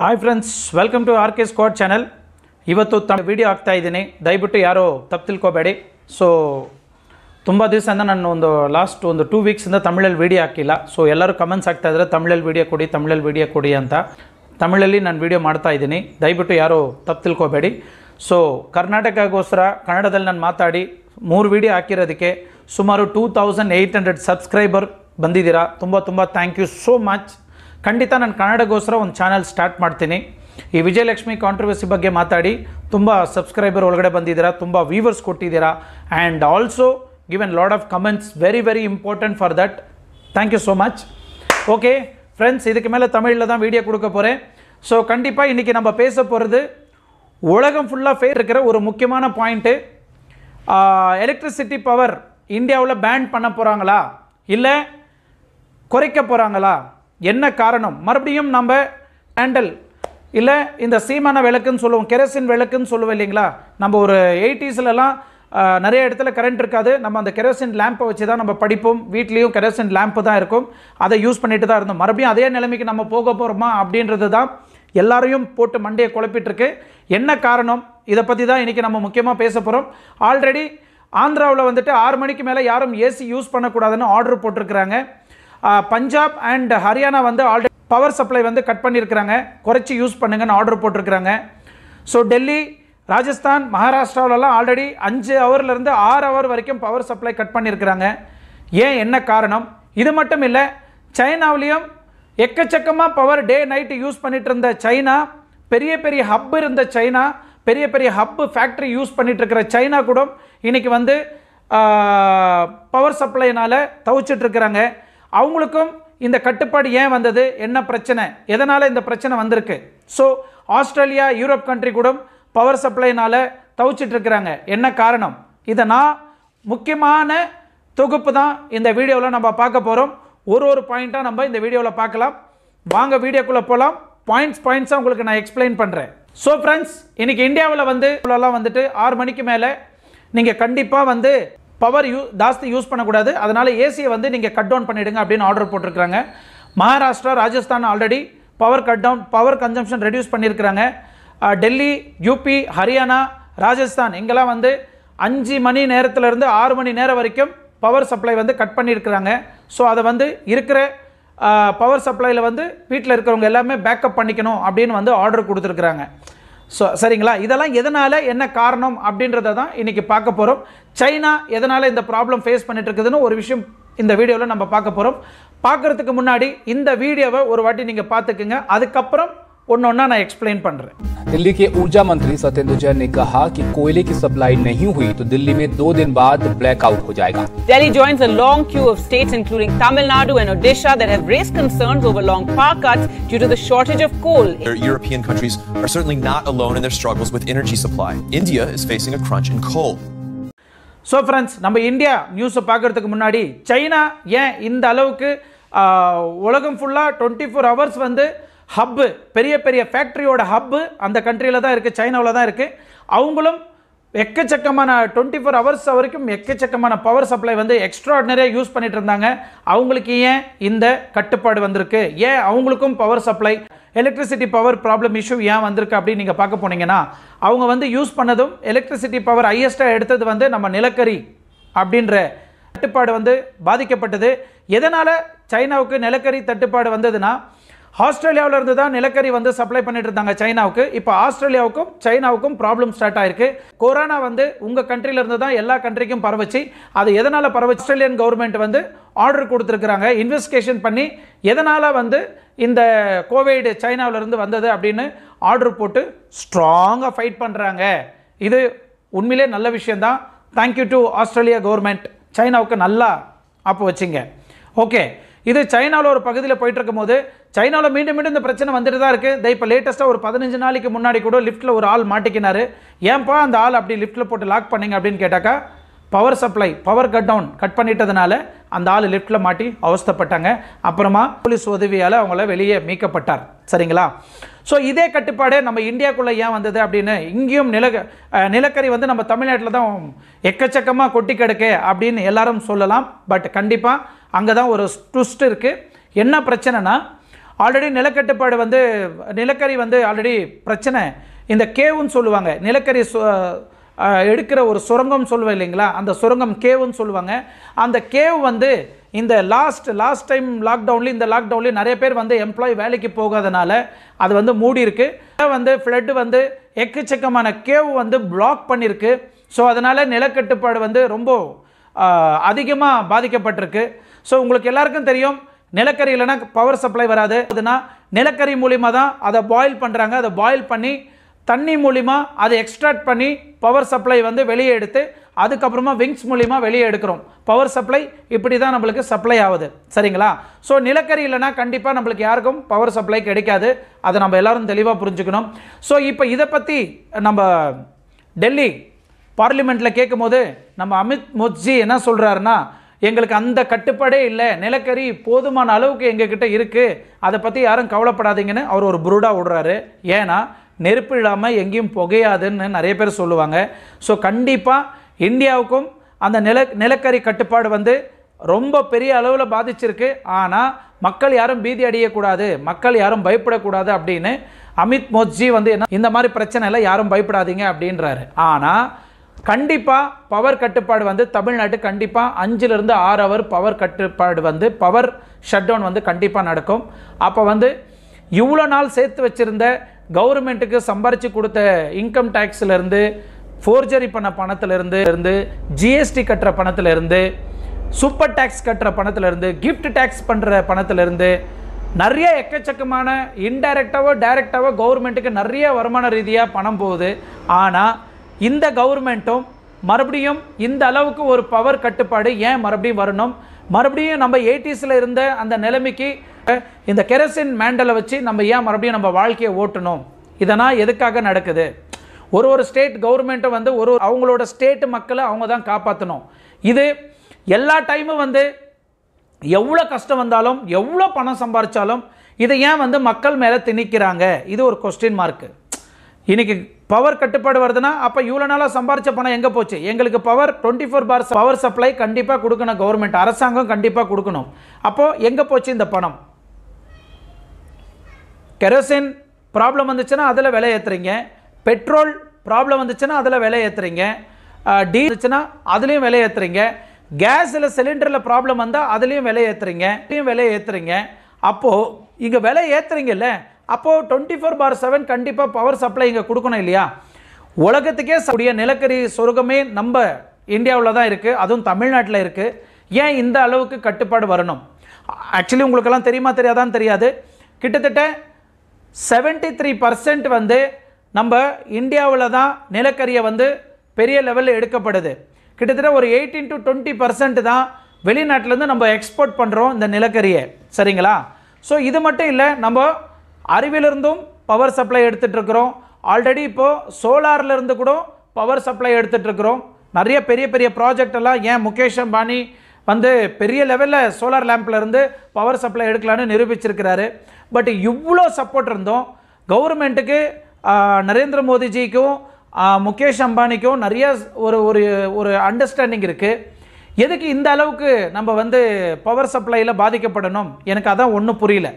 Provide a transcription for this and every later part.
hi friends welcome to R K squad channel ಇವತ್ತು ತ video ಹಾಕ್ತಾ ಇದ್ದೀನಿ ದಯವಿಟ್ಟು ಯಾರೋ ತಪ್ಪು ತಿಳ್ಕೊಬೇಡಿ ಸೊ ತುಂಬ ದಿವಸದಿಂದ ನಾನು ಒಂದು ಲಾಸ್ಟ್ ಒಂದು ಟೂ ವೀಕ್ಸಿಂದ ತಮಿಳಲ್ಲಿ ವೀಡಿಯೋ ಹಾಕಿಲ್ಲ ಸೊ ಎಲ್ಲರೂ ಕಮೆಂಟ್ಸ್ ಆಗ್ತಾ ಇದ್ದಾರೆ ತಮಿಳಲ್ಲಿ ವೀಡಿಯೋ ಕೊಡಿ ತಮಿಳಲ್ಲಿ ವೀಡಿಯೋ ಕೊಡಿ ಅಂತ ತಮಿಳಲ್ಲಿ ನಾನು ವೀಡಿಯೋ ಮಾಡ್ತಾ ಇದ್ದೀನಿ ದಯವಿಟ್ಟು ಯಾರೋ ತಪ್ಪು ತಿಳ್ಕೊಬೇಡಿ ಸೊ ಕರ್ನಾಟಕಗೋಸ್ಕರ ಕನ್ನಡದಲ್ಲಿ ನಾನು ಮಾತಾಡಿ ಮೂರು ವೀಡಿಯೋ ಹಾಕಿರೋದಕ್ಕೆ ಸುಮಾರು two thousand eight hundred subscriber ಬಂದಿದ್ದೀರಾ ತುಂಬ ತುಂಬ ಥ್ಯಾಂಕ್ ಯು ಸೋ ಮಚ್ ಖಂಡಿತ ನಾನು ಕನ್ನಡಗೋಸ್ಕರ ಒಂದು ಚಾನಲ್ ಸ್ಟಾರ್ಟ್ ಮಾಡ್ತೀನಿ ಈ ವಿಜಯಲಕ್ಷ್ಮಿ ಕಾಂಟ್ರವರ್ಸಿ ಬಗ್ಗೆ ಮಾತಾಡಿ ತುಂಬ ಸಬ್ಸ್ಕ್ರೈಬರ್ ಒಳಗಡೆ ಬಂದಿದ್ದೀರಾ ತುಂಬ ವ್ಯೂವರ್ಸ್ ಕೊಟ್ಟಿದ್ದೀರಾ and also given lot of comments very very important for that thank you so much okay friends இதுக்கு மேலே தமிழில் தான் வீடியோ கொடுக்க போகிறேன் ஸோ கண்டிப்பாக இன்றைக்கி நம்ம பேச போகிறது உலகம் ஃபுல்லாக ஃபே இருக்கிற ஒரு முக்கியமான பாயிண்ட்டு எலக்ட்ரிசிட்டி பவர் இந்தியாவில் பேன் பண்ண போகிறாங்களா இல்லை குறைக்க போகிறாங்களா என்ன காரணம் மறுபடியும் நம்ம ஹேண்டல் இல்லை இந்த சீமான விளக்குன்னு சொல்லுவோம் கெரசின் விளக்குன்னு சொல்லுவோம் இல்லைங்களா நம்ம ஒரு எயிட்டிஸ்லலாம் நிறைய இடத்துல கரண்ட் இருக்காது நம்ம அந்த கெரோசின் லேம்பை வச்சு தான் நம்ம படிப்போம் வீட்லேயும் கெரோசின் லேம்பு தான் இருக்கும் அதை யூஸ் பண்ணிட்டு தான் இருந்தோம் மறுபடியும் அதே நிலைமைக்கு நம்ம போக போகிறோமா அப்படின்றது தான் எல்லாரையும் போட்டு மண்டையை குழப்பிட்டுருக்கு என்ன காரணம் இதை பற்றி தான் இன்றைக்கி நம்ம முக்கியமாக பேச போகிறோம் ஆல்ரெடி ஆந்திராவில் வந்துட்டு ஆறு மணிக்கு மேலே யாரும் ஏசி யூஸ் பண்ணக்கூடாதுன்னு ஆர்டர் போட்டிருக்கிறாங்க பஞ்சாப் அண்ட் ஹரியானா வந்து ஆல்ரெடி பவர் சப்ளை வந்து கட் பண்ணியிருக்கிறாங்க குறைச்சி யூஸ் பண்ணுங்கன்னு ஆர்டர் போட்டிருக்கிறாங்க ஸோ டெல்லி ராஜஸ்தான் மகாராஷ்டிராவிலலாம் ஆல்ரெடி அஞ்சு ஹவர்லேருந்து ஆறு ஹவர் வரைக்கும் பவர் சப்ளை கட் பண்ணியிருக்கிறாங்க ஏன் என்ன காரணம் இது மட்டும் இல்லை சைனாவிலையும் எக்கச்சக்கமாக பவர் டே நைட்டு யூஸ் பண்ணிட்டு இருந்த சைனா பெரிய பெரிய ஹப் இருந்த சைனா பெரிய பெரிய ஹப்பு ஃபேக்ட்ரி யூஸ் பண்ணிகிட்ருக்கிற சைனா கூட இன்றைக்கி வந்து பவர் சப்ளைனால் தவிச்சிட்ருக்கிறாங்க அவங்களுக்கும் இந்த கட்டுப்பாடு ஏன் வந்தது என்ன பிரச்சனை எதனால் இந்த பிரச்சனை வந்திருக்கு ஸோ ஆஸ்திரேலியா யூரோப் கண்ட்ரி கூட பவர் சப்ளைனால் தவிச்சிட்ருக்கிறாங்க என்ன காரணம் இதை நான் முக்கியமான தொகுப்பு தான் இந்த வீடியோவில் நம்ம பார்க்க போகிறோம் ஒரு ஒரு பாயிண்ட்டாக நம்ம இந்த வீடியோவில் பார்க்கலாம் வாங்க வீடியோக்குள்ளே போகலாம் பாயிண்ட்ஸ் பாயிண்ட்ஸாக உங்களுக்கு நான் எக்ஸ்பிளைன் பண்ணுறேன் ஸோ ஃப்ரெண்ட்ஸ் இன்றைக்கி இந்தியாவில் வந்து இவ்வளோலாம் வந்துட்டு ஆறு மணிக்கு மேலே நீங்கள் கண்டிப்பாக வந்து பவர் யூ ஜாஸ்தி யூஸ் பண்ணக்கூடாது அதனால் ஏசியை வந்து நீங்கள் கட் டவுன் பண்ணிவிடுங்க அப்படின்னு ஆர்டர் போட்டிருக்கிறாங்க Maharashtra Rajasthan already power cut down power consumption reduce பண்ணியிருக்கிறாங்க டெல்லி யூபி ஹரியானா ராஜஸ்தான் இங்கெல்லாம் வந்து அஞ்சு மணி நேரத்திலேருந்து ஆறு மணி நேரம் வரைக்கும் பவர் சப்ளை வந்து கட் பண்ணியிருக்கிறாங்க ஸோ அதை வந்து இருக்கிற பவர் சப்ளையில் வந்து வீட்டில் இருக்கிறவங்க எல்லாமே பேக்கப் பண்ணிக்கணும் அப்படின்னு வந்து ஆர்டர் கொடுத்துருக்குறாங்க ஸோ சரிங்களா இதெல்லாம் எதனால் என்ன காரணம் அப்படின்றத தான் இன்றைக்கி பார்க்க போகிறோம் சைனா எதனால் இந்த ப்ராப்ளம் ஃபேஸ் பண்ணிட்டுருக்குதுன்னு ஒரு விஷயம் இந்த வீடியோவில் நம்ம பார்க்க போகிறோம் பார்க்குறதுக்கு முன்னாடி இந்த வீடியோவை ஒரு வாட்டி நீங்கள் பார்த்துக்குங்க அதுக்கப்புறம் ना एक्सप्लेन पड़ रहे दिल्ली के ऊर्जा मंत्री सत्येंद्र जैन ने कहा कि कोयले की सप्लाई नहीं हुई तो दिल्ली में दो दिन बाद ब्लैकआउट हो जाएगा Delhi joins a long queue of states including Tamil Nadu and Odisha that have raised concerns India is facing a crunch in coal so friends நம்ம இந்தியா ஹப்பு பெரிய பெரிய ஃபேக்ட்ரியோட ஹப்பு அந்த கண்ட்ரியில் தான் இருக்குது சைனாவில் தான் இருக்குது அவங்களும் எக்கச்சக்கமான டுவெண்ட்டி ஃபோர் ஹவர்ஸ் வரைக்கும் எக்கச்சக்கமான பவர் சப்ளை வந்து எக்ஸ்ட்ராடினரியாக யூஸ் பண்ணிட்டு இருந்தாங்க அவங்களுக்கு ஏன் இந்த கட்டுப்பாடு வந்திருக்கு ஏன் அவங்களுக்கும் power supply electricity power problem issue ஏன் வந்திருக்கு அப்படின்னு நீங்கள் பார்க்க போனீங்கன்னா அவங்க வந்து யூஸ் பண்ணதும் எலக்ட்ரிசிட்டி பவர் ஹையஸ்ட்டாக எடுத்தது வந்து நம்ம நிலக்கரி அப்படின்ற தட்டுப்பாடு வந்து பாதிக்கப்பட்டது எதனால் சைனாவுக்கு நிலக்கரி தட்டுப்பாடு வந்ததுன்னா ஆஸ்திரேலியாவில் இருந்து தான் நிலக்கரி வந்து சப்ளை பண்ணிட்டு இருந்தாங்க சைனாவுக்கு இப்போ ஆஸ்திரேலியாவுக்கும் சைனாவுக்கும் ப்ராப்ளம் ஸ்டார்ட் ஆயிருக்கு கொரோனா வந்து உங்கள் இருந்து தான் எல்லா கண்ட்ரிக்கும் பரவச்சு அது எதனால் பரவ ஆஸ்திரேலியன் கவர்மெண்ட் வந்து ஆர்டர் கொடுத்துருக்குறாங்க இன்வெஸ்டிகேஷன் பண்ணி எதனால் வந்து இந்த கோவிட் சைனாவிலேருந்து வந்தது அப்படின்னு ஆர்டர் போட்டு ஸ்ட்ராங்காக ஃபைட் பண்ணுறாங்க இது உண்மையிலே நல்ல விஷயந்தான் தேங்க்யூ டு ஆஸ்திரேலியா கவர்மெண்ட் சைனாவுக்கு நல்லா அப்போ வச்சுங்க ஓகே இது சைனாவில் ஒரு பகுதியில் போயிட்டு இருக்கும் போது சைனாவில் மீண்டும் மீண்டும் இந்த பிரச்சனை வந்துட்டு தான் இருக்குது இதை இப்போ லேட்டஸ்ட்டாக ஒரு பதினஞ்சு நாளைக்கு முன்னாடி கூட லிஃப்ட்டில் ஒரு ஆள் மாட்டிக்கினார் ஏன்பா அந்த ஆள் அப்படி லிஃப்ட்டில் போட்டு லாக் பண்ணிங்க அப்படின்னு கேட்டாக்கா power supply power cut down cut பண்ணிட்டதுனால அந்த ஆள் லிஃப்ட்டில் மாட்டி அவஸ்தப்பட்டாங்க அப்புறமா போலீஸ் உதவியால் அவங்கள வெளியே மீட்கப்பட்டார் சரிங்களா ஸோ இதே கட்டுப்பாடு நம்ம இந்தியாக்குள்ளே ஏன் வந்தது அப்படின்னு இங்கேயும் நில நிலக்கரி வந்து நம்ம தமிழ்நாட்டில் தான் எக்கச்சக்கமாக கொட்டி கிடக்கு அப்படின்னு எல்லாரும் சொல்லலாம் பட் கண்டிப்பாக அங்கே தான் ஒரு ட்விஸ்ட் இருக்குது என்ன பிரச்சனைனா ஆல்ரெடி நிலக்கட்டுப்பாடு வந்து நிலக்கரி வந்து ஆல்ரெடி பிரச்சனை இந்த கேவுன்னு சொல்லுவாங்க நிலக்கரி எடுக்கிற ஒரு சுரங்கம் சொல்லுவேன் இல்லைங்களா அந்த சுரங்கம் கேவுன்னு சொல்லுவாங்க அந்த கேவ் வந்து இந்த லாஸ்ட் லாஸ்ட் டைம் லாக்டவுன்லேயும் இந்த லாக்டவுன்லேயும் நிறைய பேர் வந்து எம்ப்ளாய் வேலைக்கு போகாதனால அது வந்து மூடி இருக்குது வந்து ஃப்ளட்டு வந்து எக்கச்சக்கமான கேவ் வந்து பிளாக் பண்ணியிருக்கு ஸோ அதனால் நிலக்கட்டுப்பாடு வந்து ரொம்ப அதிகமாக பாதிக்கப்பட்டிருக்கு ஸோ உங்களுக்கு எல்லாருக்கும் தெரியும் நிலக்கரி இல்லைனா பவர் சப்ளை வராது அதுனா நிலக்கரி மூலிமா தான் அதை பாயில் பண்ணுறாங்க அதை பாயில் பண்ணி தண்ணி மூலிமா அதை எக்ஸ்ட்ராக்ட் பண்ணி பவர் சப்ளை வந்து வெளியே எடுத்து அதுக்கப்புறமா விங்ஸ் மூலிமா வெளியே எடுக்கிறோம் பவர் சப்ளை இப்படி தான் நம்மளுக்கு சப்ளை ஆகுது சரிங்களா ஸோ நிலக்கரி இல்லைனா கண்டிப்பாக நம்மளுக்கு யாருக்கும் பவர் சப்ளை கிடைக்காது அதை நம்ம எல்லோரும் தெளிவாக புரிஞ்சுக்கணும் ஸோ இப்போ இதை பற்றி நம்ம டெல்லி பார்லிமெண்ட்டில் கேட்கும்போது நம்ம அமித் மோத்ஜி என்ன சொல்கிறாருன்னா எங்களுக்கு அந்த கட்டுப்பாடே இல்லை நிலக்கரி போதுமான அளவுக்கு எங்ககிட்ட இருக்குது அதை பற்றி யாரும் கவலைப்படாதீங்கன்னு அவர் ஒரு புருடாக விடுறாரு ஏன்னா நெருப்பு இல்லாமல் எங்கேயும் புகையாதுன்னு நிறைய பேர் சொல்லுவாங்க ஸோ கண்டிப்பாக இந்தியாவுக்கும் அந்த நில நிலக்கரி கட்டுப்பாடு வந்து ரொம்ப பெரிய அளவில் பாதிச்சிருக்கு ஆனால் மக்கள் யாரும் பீதி அடையக்கூடாது மக்கள் யாரும் பயப்படக்கூடாது அப்படின்னு அமித் மோத்ஜி வந்து என்ன இந்த மாதிரி பிரச்சனை எல்லாம் யாரும் பயப்படாதீங்க அப்படின்றாரு ஆனால் கண்டிப்பாக பவர் கட்டுப்பாடு வந்து தமிழ்நாட்டு கண்டிப்பாக அஞ்சுலேருந்து ஆறு ஹவர் பவர் கட்டுப்பாடு வந்து பவர் ஷட் டவுன் வந்து கண்டிப்பாக நடக்கும் அப்போ வந்து இவ்வளோ நாள் சேர்த்து வச்சுருந்த கவர்மெண்ட்டுக்கு சம்பாரித்து கொடுத்த இன்கம் டேக்ஸ்லேருந்து ஃபோர்ஜரி பண்ண பணத்திலிருந்து இருந்து ஜிஎஸ்டி கட்டுற பணத்திலிருந்து சூப்பர் டேக்ஸ் கட்டுற பணத்திலிருந்து கிஃப்ட் டேக்ஸ் பண்ணுற பணத்திலிருந்து நிறைய எக்கச்சக்கமான இன்டைரக்டாவோ டைரக்டாவோ கவர்மெண்ட்டுக்கு நிறைய வருமான ரீதியாக பணம் போகுது ஆனால் இந்த கவர்மெண்ட்டும் மறுபடியும் இந்த அளவுக்கு ஒரு பவர் கட்டுப்பாடு ஏன் மறுபடியும் வரணும் மறுபடியும் நம்ம எயிட்டிஸில் இருந்த அந்த நிலைமைக்கு இந்த கெரசின் மேண்டலை வச்சு நம்ம ஏன் மறுபடியும் நம்ம வாழ்க்கையை ஓட்டணும் இதனால் எதுக்காக நடக்குது ஒரு ஒரு ஸ்டேட் கவர்மெண்ட்டும் வந்து ஒரு அவங்களோட ஸ்டேட்டு மக்களை அவங்க தான் காப்பாற்றணும் இது எல்லா டைமும் வந்து எவ்வளோ கஷ்டம் வந்தாலும் எவ்வளோ பணம் சம்பாரித்தாலும் இதை ஏன் வந்து மக்கள் மேலே திணிக்கிறாங்க இது ஒரு கொஸ்டின் மார்க்கு இன்றைக்கி பவர் கட்டுப்பாடு வருதுன்னா அப்போ இவ்வளோ நாளாக சம்பாரிச்ச பணம் எங்கே போச்சு எங்களுக்கு power twenty four by power supply கண்டிப்பாக கொடுக்கணும் கவர்மெண்ட் அரசாங்கம் கண்டிப்பாக கொடுக்கணும் அப்போது எங்கே போச்சு இந்த பணம் கெரோசின் ப்ராப்ளம் வந்துச்சுன்னா அதில் விலை ஏற்றுறீங்க பெட்ரோல் ப்ராப்ளம் வந்துச்சுன்னா அதில் விலை ஏற்றுறீங்க டீ வந்துச்சுன்னா அதுலேயும் விலை ஏற்றுறீங்க கேஸில் சிலிண்டரில் ப்ராப்ளம் வந்தால் அதுலேயும் விலை ஏற்றுறீங்க விலை ஏற்றுறீங்க அப்போது இங்கே விலை ஏற்றுறீங்கல்ல அப்போது டுவெண்ட்டி ஃபோர் பார் செவன் கண்டிப்பாக பவர் சப்ளை இங்கே கொடுக்கணும் இல்லையா உலகத்துக்கே கூடிய நிலக்கரி சொருகமே நம்ம இந்தியாவில் தான் இருக்குது அதுவும் தமிழ்நாட்டில் இருக்குது ஏன் இந்த அளவுக்கு கட்டுப்பாடு வரணும் ஆக்சுவலி உங்களுக்கெல்லாம் தெரியுமா தெரியாதான்னு தெரியாது கிட்டத்தட்ட செவன்ட்டி த்ரீ பர்சன்ட் வந்து நம்ம இந்தியாவில் தான் நிலக்கரியை வந்து பெரிய லெவலில் எடுக்கப்படுது கிட்டத்தட்ட ஒரு எயிட்டீன் டு டுவெண்ட்டி பர்சன்ட் தான் வெளிநாட்டிலேருந்து நம்ம எக்ஸ்போர்ட் பண்ணுறோம் இந்த நிலக்கரியை சரிங்களா ஸோ இது மட்டும் இல்லை நம்ம அறிவிலிருந்தும் பவர் சப்ளை எடுத்துகிட்ருக்குறோம் ஆல்ரெடி இப்போது சோலார்லேருந்து கூட பவர் சப்ளை எடுத்துகிட்ருக்குறோம் நிறைய பெரிய பெரிய ப்ராஜெக்ட் எல்லாம் ஏன் முகேஷ் அம்பானி வந்து பெரிய லெவலில் சோலார் லேம்ப்லேருந்து பவர் சப்ளை எடுக்கலான்னு நிரூபிச்சிருக்கிறாரு பட் இவ்வளோ சப்போர்ட் இருந்தும் கவர்மெண்ட்டுக்கு நரேந்திர மோடிஜிக்கும் முகேஷ் அம்பானிக்கும் நிறைய ஒரு ஒரு ஒரு அண்டர்ஸ்டாண்டிங் இருக்குது எதுக்கு இந்த அளவுக்கு நம்ம வந்து பவர் சப்ளையில் பாதிக்கப்படணும் எனக்கு அதான் ஒன்றும் புரியல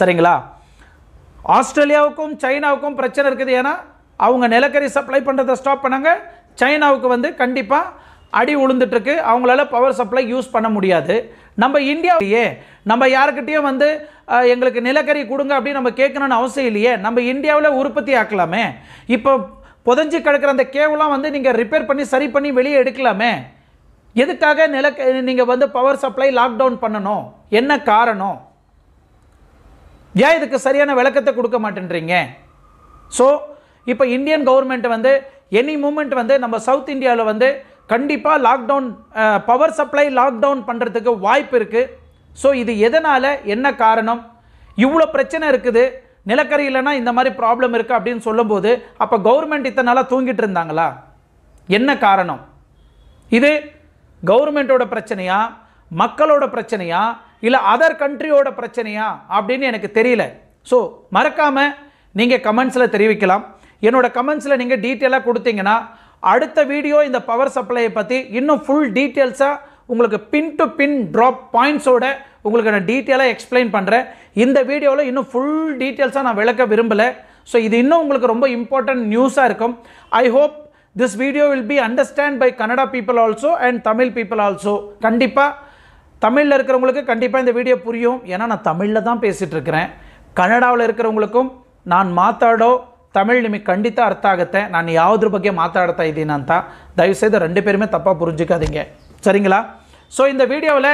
சரிங்களா ஆஸ்திரேலியாவுக்கும் சைனாவுக்கும் பிரச்சனை இருக்குது ஏன்னா அவங்க நிலக்கரி சப்ளை பண்ணுறதை ஸ்டாப் பண்ணாங்க சைனாவுக்கு வந்து கண்டிப்பாக அடி உளுந்துட்டுருக்கு அவங்களால பவர் சப்ளை யூஸ் பண்ண முடியாது நம்ம இந்தியாவிலேயே நம்ம யாருக்கிட்டேயும் வந்து எங்களுக்கு நிலக்கரி கொடுங்க அப்படின்னு நம்ம கேட்கணும்னு அவசியம் இல்லையே நம்ம இந்தியாவில் உற்பத்தி ஆக்கலாமே இப்போ புதஞ்சி கிடக்கிற அந்த கேவெலாம் வந்து நீங்கள் ரிப்பேர் பண்ணி சரி பண்ணி வெளியே எடுக்கலாமே எதுக்காக நிலக்க நீங்கள் வந்து பவர் சப்ளை லாக்டவுன் பண்ணணும் என்ன காரணம் ஏன் இதுக்கு சரியான விளக்கத்தை கொடுக்க மாட்டேன்றீங்க ஸோ இப்போ இந்தியன் கவர்மெண்ட் வந்து எனி மூமெண்ட் வந்து நம்ம சவுத் இந்தியாவில் வந்து கண்டிப்பாக லாக்டவுன் பவர் சப்ளை லாக்டவுன் பண்ணுறதுக்கு வாய்ப்பு இருக்குது ஸோ இது எதனால் என்ன காரணம் இவ்வளோ பிரச்சனை இருக்குது நிலக்கரி இல்லைனா இந்த மாதிரி ப்ராப்ளம் இருக்குது அப்படின்னு சொல்லும்போது அப்போ கவர்மெண்ட் இத்தனை நாளாக தூங்கிட்டு இருந்தாங்களா என்ன காரணம் இது கவர்மெண்ட்டோட பிரச்சனையா மக்களோட பிரச்சனையா இல்லை அதர் கண்ட்ரியோட பிரச்சனையா அப்படின்னு எனக்கு தெரியல ஸோ மறக்காமல் நீங்கள் கமெண்ட்ஸில் தெரிவிக்கலாம் என்னோடய கமெண்ட்ஸில் நீங்கள் டீட்டெயிலாக கொடுத்தீங்கன்னா அடுத்த வீடியோ இந்த பவர் சப்ளையை பற்றி இன்னும் ஃபுல் டீட்டெயில்ஸாக உங்களுக்கு பின் டு பின் ட்ராப் பாயிண்ட்ஸோட உங்களுக்கு நான் டீட்டெயிலாக எக்ஸ்பிளைன் பண்ணுறேன் இந்த வீடியோவில் இன்னும் ஃபுல் டீட்டெயில்ஸாக நான் விளக்க விரும்பலை ஸோ இது இன்னும் உங்களுக்கு ரொம்ப இம்பார்ட்டன்ட் நியூஸாக இருக்கும் I hope this video will be understand by Kannada people also and Tamil people also கண்டிப்பாக தமிழில் இருக்கிறவங்களுக்கு கண்டிப்பாக இந்த வீடியோ புரியும் ஏன்னா நான் தமிழில் தான் பேசிகிட்டு இருக்கிறேன் கன்னடாவில் இருக்கிறவங்களுக்கும் நான் மாத்தாடோ தமிழ் நிமி ಖಂಡಿತ அர்த்தாகத்தை நான் யாவது பக்கம் மாத்தாடத்தா ಮಾತಾಡ್ತಾ ಇದ್ದೀನಿ தான் தயவுசெய்து ரெண்டு பேருமே தப்பாக புரிஞ்சுக்காதீங்க சரிங்களா ஸோ இந்த வீடியோவில்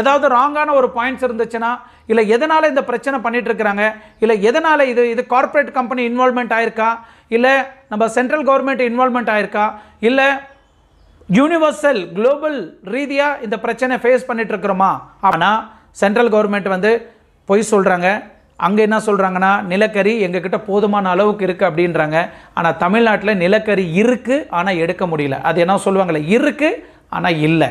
ஏதாவது ராங்கான ஒரு பாயிண்ட்ஸ் இருந்துச்சுன்னா இல்லை எதனால் இந்த பிரச்சனை இருக்கிறாங்க இல்லை எதனால் இது இது கார்ப்பரேட் கம்பெனி இன்வால்மெண்ட் ஆயிருக்கா இல்லை நம்ம சென்ட்ரல் கவர்மெண்ட் இன்வால்மெண்ட் ஆயிருக்கா இல்லை யூனிவர்சல் குளோபல் ரீதியாக இந்த பிரச்சனை ஃபேஸ் பண்ணிட்டு இருக்கிறோமா ஆனால் சென்ட்ரல் கவர்மெண்ட் வந்து பொய் சொல்கிறாங்க அங்கே என்ன சொல்கிறாங்கன்னா நிலக்கரி எங்ககிட்ட போதுமான அளவுக்கு இருக்குது அப்படின்றாங்க ஆனால் தமிழ்நாட்டில் நிலக்கரி இருக்குது ஆனால் எடுக்க முடியல அது என்ன சொல்லுவாங்களே இருக்குது ஆனால் இல்லை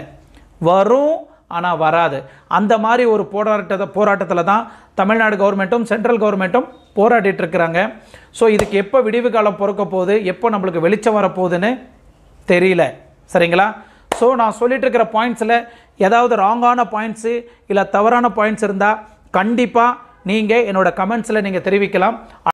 வரும் ஆனால் வராது அந்த மாதிரி ஒரு போராட்டத்தை போராட்டத்தில் தான் தமிழ்நாடு கவர்மெண்ட்டும் சென்ட்ரல் கவர்மெண்ட்டும் போராடிட்டு இருக்கிறாங்க ஸோ இதுக்கு எப்போ விடிவு காலம் பிறக்க போகுது எப்போ நம்மளுக்கு வெளிச்சம் வரப்போகுதுன்னு தெரியல சரிங்களா ஸோ நான் சொல்லிட்டு இருக்கிற பாயிண்ட்ஸில் ஏதாவது ராங்கான பாயிண்ட்ஸு இல்லை தவறான பாயிண்ட்ஸ் இருந்தால் கண்டிப்பாக நீங்கள் என்னோடய கமெண்ட்ஸில் நீங்கள் தெரிவிக்கலாம்